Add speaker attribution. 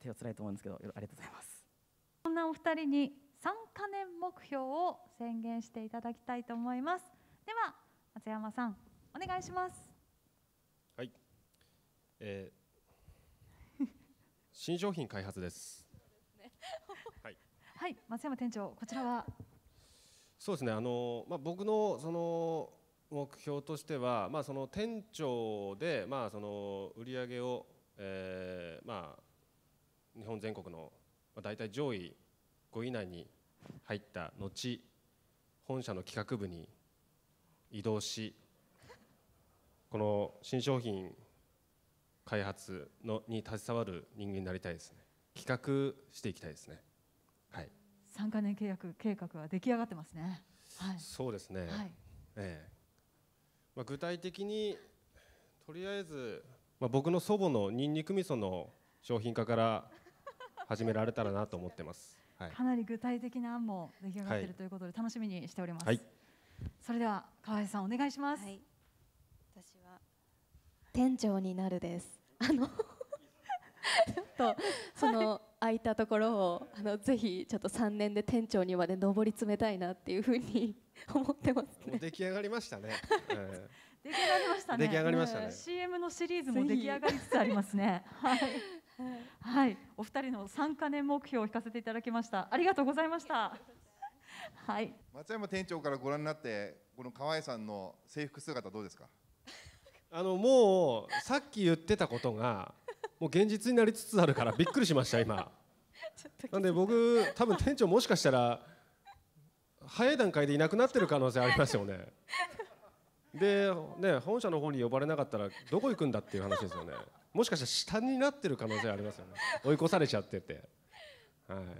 Speaker 1: 手をつらいと思うんですけどありがとうございますそんなお二人に3カ年目標を宣言していただきたいと思いますでは松山さんお願いしますはい、えー、新商品開発ですはい、はい、松山店長こちらはそうですねあの、まあ、僕のその目標としては、まあ、その店長で、まあ、その売り上げを、えーまあ、日本全国の大体上位5位以内に入った後本社の企画部に移動しこの新商品開発のに携わる人間になりたいですね企画していきたいですねはい3か年契約計画は出来上がってますね、はい、そうですね、はい、ええまあ、具体的にとりあえず、まあ、僕の祖母のにんにく味噌の商品化から始められたらなと思ってます。はい、かなり具体的な案も出来上がっているということで、楽しみにしております。はい、それでは河合さんお願いします。はい、私は店長になるです。あの ちょっとその空いたところをあのぜひちょっと3年で店長にまで上り詰めたいなっていうふうに 思ってます、ね、出来上がりましたね。えー出来上がりましたね。出来上がりましたね。CM のシリーズも出来上がりつつありますね。はい。はい、お二人の3カ年目標を聞かせていただきました。ありがとうございました。はい。松山店長からご覧になって、この河合さんの制服姿どうですか。あのもうさっき言ってたことがもう現実になりつつあるからびっくりしました今。なんで僕多分店長もしかしたら早い段階でいなくなってる可能性ありますよね。で、ね、本社の方に呼ばれなかったらどこ行くんだっていう話ですよねもしかしたら下になってる可能性ありますよね追い越されちゃってて、はい、